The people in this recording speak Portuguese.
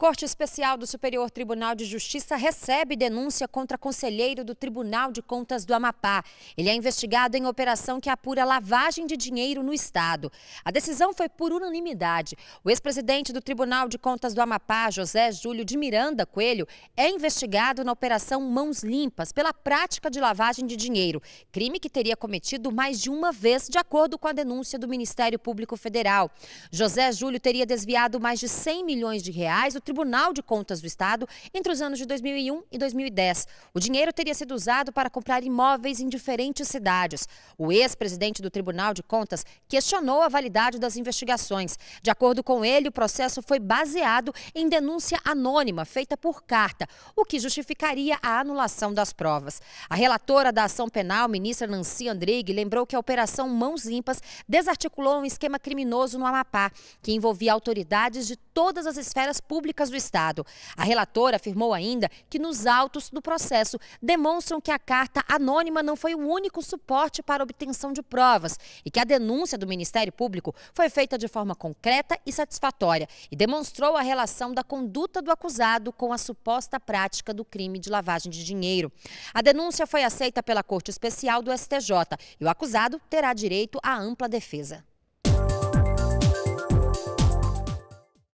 Corte Especial do Superior Tribunal de Justiça recebe denúncia contra conselheiro do Tribunal de Contas do Amapá. Ele é investigado em operação que apura lavagem de dinheiro no Estado. A decisão foi por unanimidade. O ex-presidente do Tribunal de Contas do Amapá, José Júlio de Miranda Coelho, é investigado na operação Mãos Limpas pela prática de lavagem de dinheiro, crime que teria cometido mais de uma vez, de acordo com a denúncia do Ministério Público Federal. José Júlio teria desviado mais de 100 milhões de reais. O Tribunal de Contas do Estado entre os anos de 2001 e 2010. O dinheiro teria sido usado para comprar imóveis em diferentes cidades. O ex-presidente do Tribunal de Contas questionou a validade das investigações. De acordo com ele, o processo foi baseado em denúncia anônima feita por carta, o que justificaria a anulação das provas. A relatora da ação penal, ministra Nancy Andrighi, lembrou que a Operação Mãos Limpas desarticulou um esquema criminoso no Amapá, que envolvia autoridades de todas as esferas públicas do Estado. A relatora afirmou ainda que nos autos do processo demonstram que a carta anônima não foi o único suporte para obtenção de provas e que a denúncia do Ministério Público foi feita de forma concreta e satisfatória e demonstrou a relação da conduta do acusado com a suposta prática do crime de lavagem de dinheiro. A denúncia foi aceita pela Corte Especial do STJ e o acusado terá direito à ampla defesa.